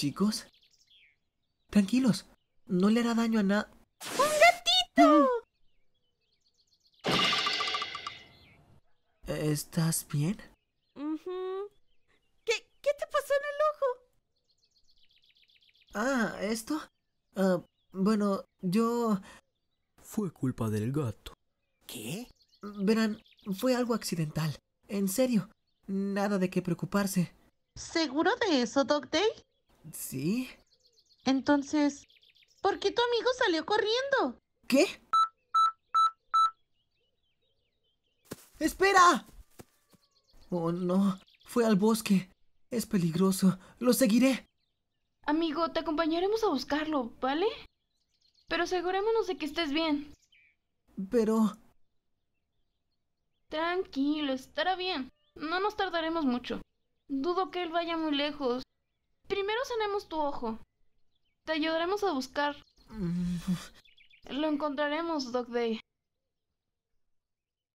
Chicos, tranquilos, no le hará daño a nada. ¡Un gatito! Mm. ¿Estás bien? ¿Qué, ¿Qué, te pasó en el ojo? Ah, ¿esto? Ah, bueno, yo... Fue culpa del gato. ¿Qué? Verán, fue algo accidental. En serio, nada de qué preocuparse. ¿Seguro de eso, Doc Day? ¿Sí? Entonces, ¿por qué tu amigo salió corriendo? ¿Qué? ¡Espera! Oh, no. Fue al bosque. Es peligroso. Lo seguiré. Amigo, te acompañaremos a buscarlo, ¿vale? Pero asegurémonos de que estés bien. Pero... Tranquilo, estará bien. No nos tardaremos mucho. Dudo que él vaya muy lejos. Primero sanemos tu ojo. Te ayudaremos a buscar. Mm. Lo encontraremos, Doc Day.